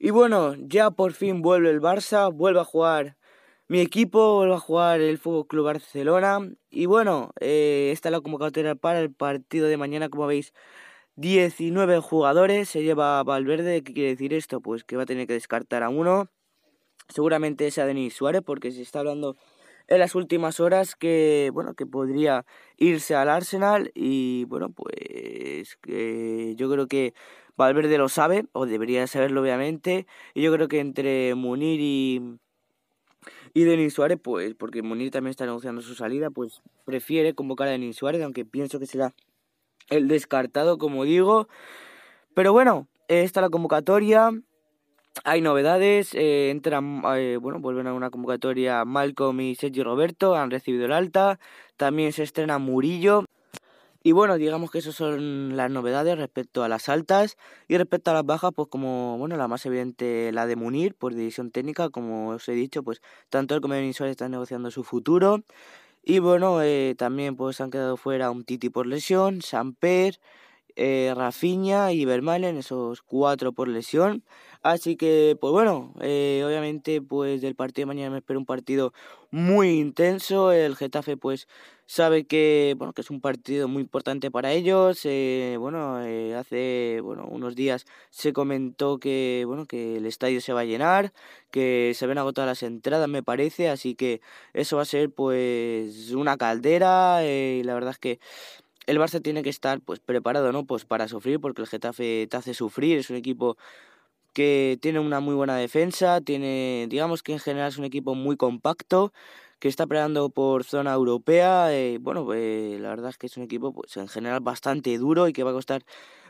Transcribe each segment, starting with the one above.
Y bueno, ya por fin vuelve el Barça, vuelve a jugar mi equipo, vuelve a jugar el Fútbol Club Barcelona. Y bueno, está eh, esta es la convocatoria para el partido de mañana, como veis. 19 jugadores se lleva Valverde. ¿Qué quiere decir esto? Pues que va a tener que descartar a uno. Seguramente es a Denis Suárez, porque se está hablando en las últimas horas que bueno que podría irse al Arsenal y bueno pues yo creo que Valverde lo sabe, o debería saberlo obviamente, y yo creo que entre Munir y, Denis Suárez, pues porque Munir también está anunciando su salida, pues prefiere convocar a Denis Suárez, aunque pienso que será el descartado, como digo. Pero bueno, está la convocatoria. Hay novedades, eh, entran, eh, bueno, vuelven a una convocatoria Malcolm y Sergio Roberto, han recibido el alta, también se estrena Murillo, y bueno, digamos que esas son las novedades respecto a las altas y respecto a las bajas, pues como, bueno, la más evidente, la de Munir, por división técnica, como os he dicho, pues tanto el como el está están negociando su futuro. Y bueno, eh, también pues han quedado fuera un Titi por lesión, Samper, eh, Rafinha y en esos cuatro por lesión. Así que, pues bueno, eh, obviamente, pues del partido de mañana me espero un partido muy intenso. El Getafe, pues, sabe que, bueno, que es un partido muy importante para ellos. Eh, bueno, eh, hace, bueno, unos días se comentó que, bueno, que el estadio se va a llenar, que se ven agotadas las entradas, me parece. Así que eso va a ser, pues, una caldera. y la verdad es que el Barça tiene que estar pues preparado, ¿no? Pues para sufrir, porque el Getafe te hace sufrir, es un equipo que tiene una muy buena defensa, tiene, digamos que en general es un equipo muy compacto, que está peleando por zona europea, eh, bueno, pues, la verdad es que es un equipo pues en general bastante duro y que va a costar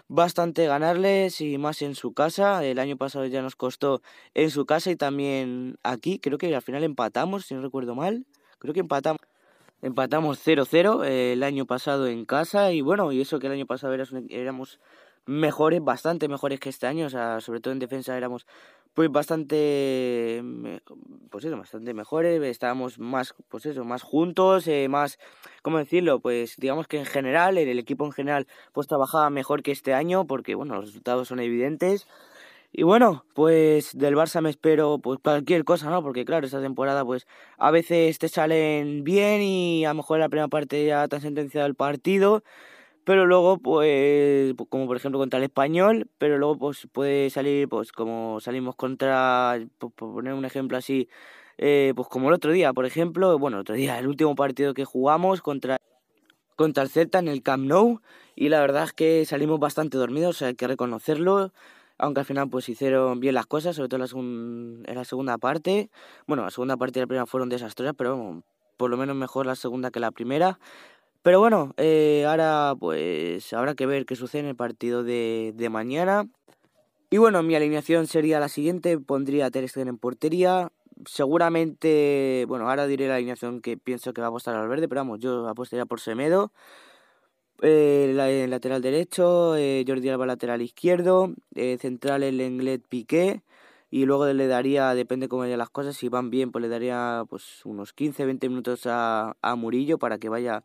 bastante ganarles y más en su casa. El año pasado ya nos costó en su casa y también aquí. Creo que al final empatamos, si no recuerdo mal. Creo que empatamos. Empatamos 0-0 eh, el año pasado en casa y bueno, y eso que el año pasado e, éramos mejores, bastante mejores que este año, o sea, sobre todo en defensa éramos pues bastante pues eso, bastante mejores, estábamos más pues eso, más juntos, eh, más ¿cómo decirlo? Pues digamos que en general en el equipo en general pues trabajaba mejor que este año porque bueno, los resultados son evidentes. Y bueno, pues del Barça me espero pues cualquier cosa, ¿no? Porque claro, esta temporada pues a veces te salen bien y a lo mejor la primera parte ya te han sentenciado el partido, pero luego pues, pues como por ejemplo contra el Español, pero luego pues puede salir pues como salimos contra, pues, por poner un ejemplo así, eh, pues como el otro día, por ejemplo, bueno, el otro día, el último partido que jugamos contra contra el Celta en el Camp Nou y la verdad es que salimos bastante dormidos, hay que reconocerlo aunque al final pues hicieron bien las cosas, sobre todo en la, segunda parte. Bueno, la segunda parte y la primera fueron desastrosas, pero por lo menos mejor la segunda que la primera. Pero bueno, eh, ahora pues habrá que ver qué sucede en el partido de, de mañana. Y bueno, mi alineación sería la siguiente, pondría a Ter Stegen en portería, seguramente, bueno, ahora diré la alineación que pienso que va a apostar al verde, pero vamos, yo apostaría por Semedo el eh, eh, lateral derecho, eh, Jordi Alba lateral izquierdo, central el inglés Piqué y luego le daría, depende cómo vayan las cosas, si van bien pues le daría pues unos 15, 20 minutos a, Murillo para que vaya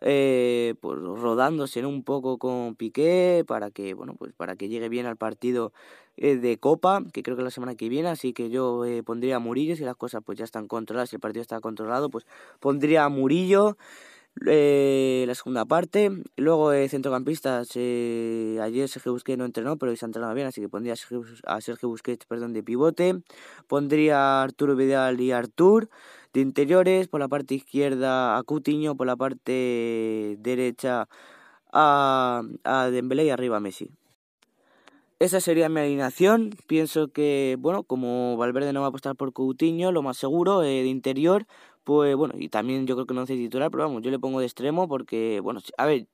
pues, rodándose un poco con Piqué para que bueno pues para que llegue bien al partido de Copa que creo que es la semana que viene así que yo pondría a Murillo si las cosas pues ya están controladas si el partido está controlado pues pondría a Murillo eh, la segunda parte. Luego, de centrocampistas. ayer Sergio Busquets no entrenó, pero hoy se ha bien, así que pondría a Sergio, Busquets perdón, de pivote. Pondría a Arturo Vidal y Artur de interiores. Por la parte izquierda a Cutiño. Por la parte derecha a, a Dembélé y arriba a Messi. Esa sería mi alineación. Pienso que, bueno, como Valverde no va a apostar por Coutinho, lo más seguro, eh, de interior, pues bueno, y también yo creo que no sé titular, pero vamos, yo le pongo de extremo porque, bueno, a ver,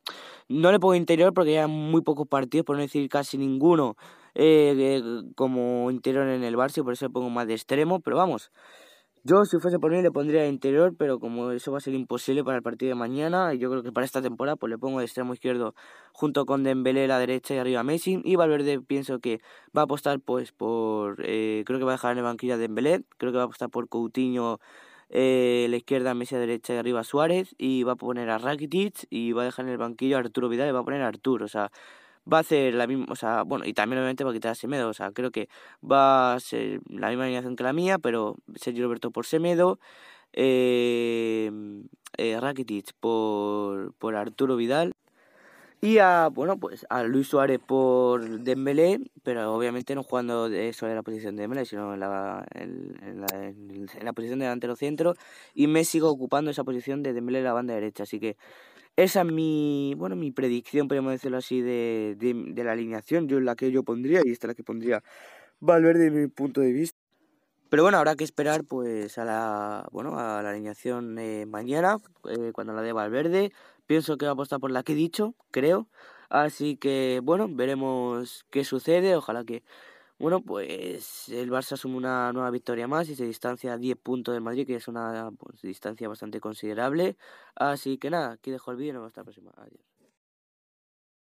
no le pongo interior porque ya muy pocos partidos, por no decir casi ninguno, eh, como interior en el Barça, por eso le pongo más de extremo, pero vamos. Yo, si fuese por mí, le pondría interior, pero como eso va a ser imposible para el partido de mañana, y yo creo que para esta temporada, pues le pongo de extremo izquierdo junto con Dembélé la derecha y arriba Messi. Y Valverde pienso que va a apostar pues por... Eh, creo que va a dejar en el banquillo a Dembélé, creo que va a apostar por Coutinho eh, la izquierda, Messi a derecha y arriba Suárez, y va a poner a Rakitic, y va a dejar en el banquillo a Arturo Vidal, y va a poner a Arturo, o sea va a hacer la misma, o sea, bueno, y también obviamente va a quitar a Semedo, o sea, creo que va a ser la misma alineación que la mía, pero Sergio Roberto por Semedo, em, eh, Rakitic por, por Arturo Vidal y a, bueno, pues a Luis Suárez por Dembélé, pero obviamente no jugando eso en la posición de Dembélé, sino en la, en, la, posición delantero centro y Messi ocupando esa posición de Dembélé en la banda derecha, así que esa es mi, bueno, mi predicción, podemos decirlo así, de, la alineación, yo la que yo pondría y esta es la que pondría Valverde desde mi punto de vista. Pero bueno, habrá que esperar pues a la, bueno, a la alineación eh, mañana, eh, cuando la dé Valverde. Pienso que va a apostar por la que he dicho, creo. Así que bueno, veremos qué sucede, ojalá que bueno, pues el Barça asume una nueva victoria más y se distancia a 10 puntos de Madrid, que es una pues, distancia bastante considerable. Así que nada, aquí dejo el vídeo y nos vemos hasta la próxima. Adiós.